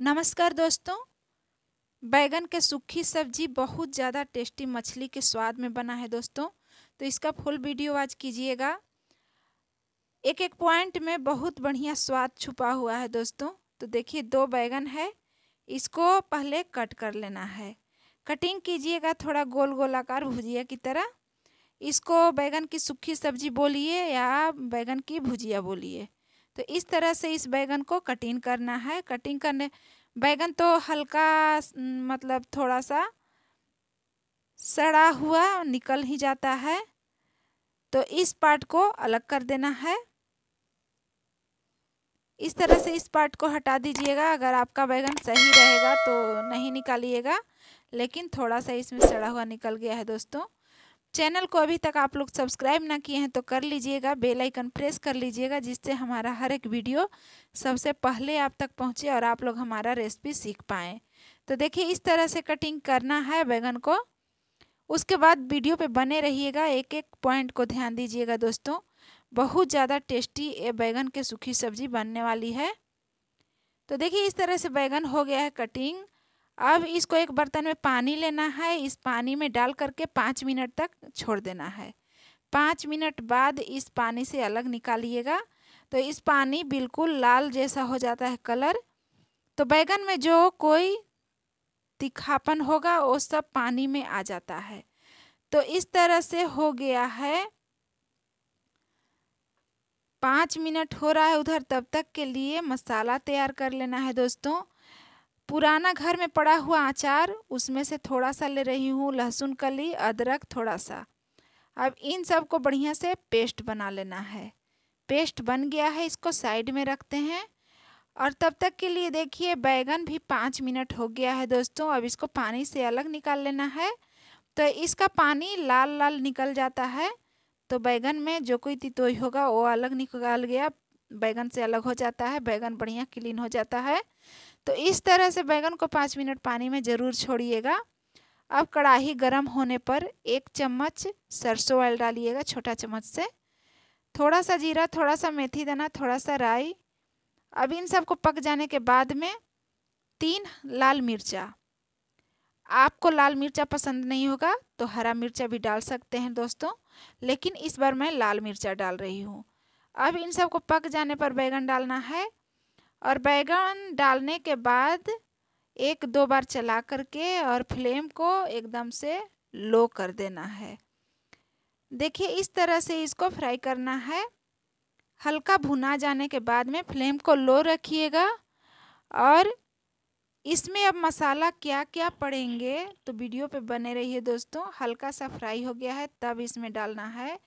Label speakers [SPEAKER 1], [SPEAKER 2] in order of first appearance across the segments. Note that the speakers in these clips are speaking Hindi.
[SPEAKER 1] नमस्कार दोस्तों बैगन के सूखी सब्जी बहुत ज़्यादा टेस्टी मछली के स्वाद में बना है दोस्तों तो इसका फुल वीडियो आज कीजिएगा एक एक पॉइंट में बहुत बढ़िया स्वाद छुपा हुआ है दोस्तों तो देखिए दो बैगन है इसको पहले कट कर लेना है कटिंग कीजिएगा थोड़ा गोल गोल आकार भुजिया की तरह इसको बैगन की सूखी सब्जी बोलिए या बैगन की भुजिया बोलिए तो इस तरह से इस बैगन को कटिंग करना है कटिंग करने बैगन तो हल्का मतलब थोड़ा सा सड़ा हुआ निकल ही जाता है तो इस पार्ट को अलग कर देना है इस तरह से इस पार्ट को हटा दीजिएगा अगर आपका बैगन सही रहेगा तो नहीं निकालिएगा लेकिन थोड़ा सा इसमें सड़ा हुआ निकल गया है दोस्तों चैनल को अभी तक आप लोग सब्सक्राइब ना किए हैं तो कर लीजिएगा बेल आइकन प्रेस कर लीजिएगा जिससे हमारा हर एक वीडियो सबसे पहले आप तक पहुंचे और आप लोग हमारा रेसिपी सीख पाएँ तो देखिए इस तरह से कटिंग करना है बैगन को उसके बाद वीडियो पे बने रहिएगा एक एक पॉइंट को ध्यान दीजिएगा दोस्तों बहुत ज़्यादा टेस्टी ये बैगन के सूखी सब्जी बनने वाली है तो देखिए इस तरह से बैगन हो गया है कटिंग अब इसको एक बर्तन में पानी लेना है इस पानी में डाल करके पाँच मिनट तक छोड़ देना है पाँच मिनट बाद इस पानी से अलग निकालिएगा तो इस पानी बिल्कुल लाल जैसा हो जाता है कलर तो बैगन में जो कोई तिखापन होगा वो सब पानी में आ जाता है तो इस तरह से हो गया है पाँच मिनट हो रहा है उधर तब तक के लिए मसाला तैयार कर लेना है दोस्तों पुराना घर में पड़ा हुआ अचार उसमें से थोड़ा सा ले रही हूँ लहसुन कली अदरक थोड़ा सा अब इन सब को बढ़िया से पेस्ट बना लेना है पेस्ट बन गया है इसको साइड में रखते हैं और तब तक के लिए देखिए बैगन भी पाँच मिनट हो गया है दोस्तों अब इसको पानी से अलग निकाल लेना है तो इसका पानी लाल लाल निकल जाता है तो बैगन में जो कोई तितोई होगा वो अलग निकाल गया बैगन से अलग हो जाता है बैगन बढ़िया क्लीन हो जाता है तो इस तरह से बैंगन को पाँच मिनट पानी में ज़रूर छोड़िएगा अब कढ़ाही गर्म होने पर एक चम्मच सरसों ऑयल डालिएगा छोटा चम्मच से थोड़ा सा जीरा थोड़ा सा मेथी दाना थोड़ा सा राई अब इन सबको पक जाने के बाद में तीन लाल मिर्चा आपको लाल मिर्चा पसंद नहीं होगा तो हरा मिर्चा भी डाल सकते हैं दोस्तों लेकिन इस बार मैं लाल मिर्चा डाल रही हूँ अब इन सबको पक जाने पर बैंगन डालना है और बैगन डालने के बाद एक दो बार चला करके और फ्लेम को एकदम से लो कर देना है देखिए इस तरह से इसको फ्राई करना है हल्का भुना जाने के बाद में फ्लेम को लो रखिएगा और इसमें अब मसाला क्या क्या पड़ेंगे तो वीडियो पे बने रहिए दोस्तों हल्का सा फ्राई हो गया है तब इसमें डालना है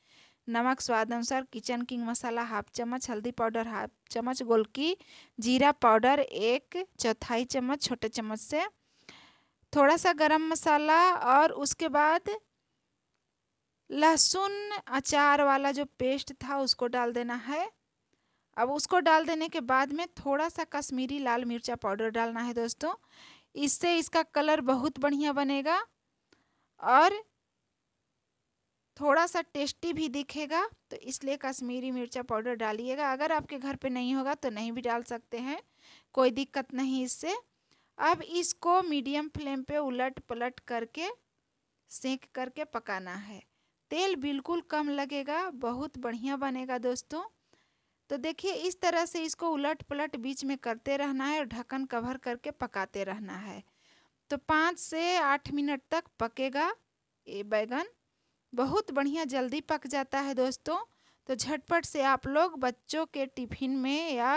[SPEAKER 1] नमक स्वाद अनुसार किचन किंग मसाला हाफ चम्मच हल्दी पाउडर हाफ चम्मच गोलकी जीरा पाउडर एक चौथाई चम्मच छोटे चम्मच से थोड़ा सा गरम मसाला और उसके बाद लहसुन अचार वाला जो पेस्ट था उसको डाल देना है अब उसको डाल देने के बाद में थोड़ा सा कश्मीरी लाल मिर्चा पाउडर डालना है दोस्तों इससे इसका कलर बहुत बढ़िया बनेगा और थोड़ा सा टेस्टी भी दिखेगा तो इसलिए कश्मीरी मिर्चा पाउडर डालिएगा अगर आपके घर पे नहीं होगा तो नहीं भी डाल सकते हैं कोई दिक्कत नहीं इससे अब इसको मीडियम फ्लेम पे उलट पलट करके सेंक करके पकाना है तेल बिल्कुल कम लगेगा बहुत बढ़िया बनेगा दोस्तों तो देखिए इस तरह से इसको उलट पलट बीच में करते रहना है और ढक्कन कवर करके पकाते रहना है तो पाँच से आठ मिनट तक पकेगा ये बैगन बहुत बढ़िया जल्दी पक जाता है दोस्तों तो झटपट से आप लोग बच्चों के टिफ़िन में या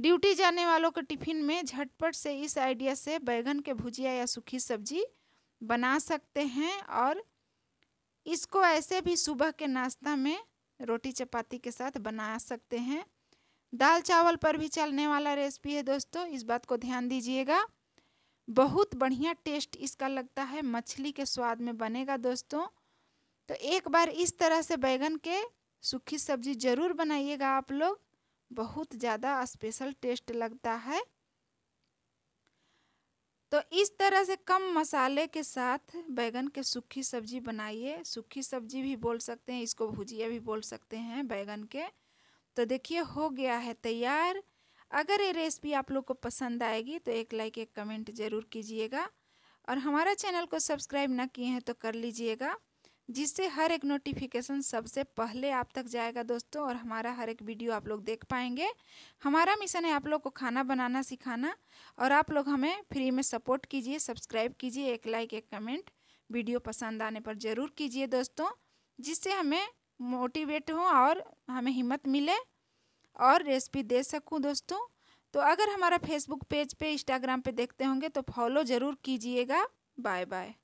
[SPEAKER 1] ड्यूटी जाने वालों के टिफ़िन में झटपट से इस आइडिया से बैगन के भुजिया या सूखी सब्जी बना सकते हैं और इसको ऐसे भी सुबह के नाश्ता में रोटी चपाती के साथ बना सकते हैं दाल चावल पर भी चलने वाला रेसिपी है दोस्तों इस बात को ध्यान दीजिएगा बहुत बढ़िया टेस्ट इसका लगता है मछली के स्वाद में बनेगा दोस्तों तो एक बार इस तरह से बैंगन के सूखी सब्जी ज़रूर बनाइएगा आप लोग बहुत ज़्यादा स्पेशल टेस्ट लगता है तो इस तरह से कम मसाले के साथ बैगन के सूखी सब्जी बनाइए सूखी सब्जी भी बोल सकते हैं इसको भुजिया भी बोल सकते हैं बैंगन के तो देखिए हो गया है तैयार अगर ये रेसिपी आप लोग को पसंद आएगी तो एक लाइक एक कमेंट ज़रूर कीजिएगा और हमारा चैनल को सब्सक्राइब ना किए हैं तो कर लीजिएगा जिससे हर एक नोटिफिकेशन सबसे पहले आप तक जाएगा दोस्तों और हमारा हर एक वीडियो आप लोग देख पाएंगे हमारा मिशन है आप लोग को खाना बनाना सिखाना और आप लोग हमें फ्री में सपोर्ट कीजिए सब्सक्राइब कीजिए एक लाइक एक कमेंट वीडियो पसंद आने पर ज़रूर कीजिए दोस्तों जिससे हमें मोटिवेट हो और हमें हिम्मत मिले और रेसिपी दे सकूँ दोस्तों तो अगर हमारा फेसबुक पेज पे इंस्टाग्राम पे देखते होंगे तो फॉलो ज़रूर कीजिएगा बाय बाय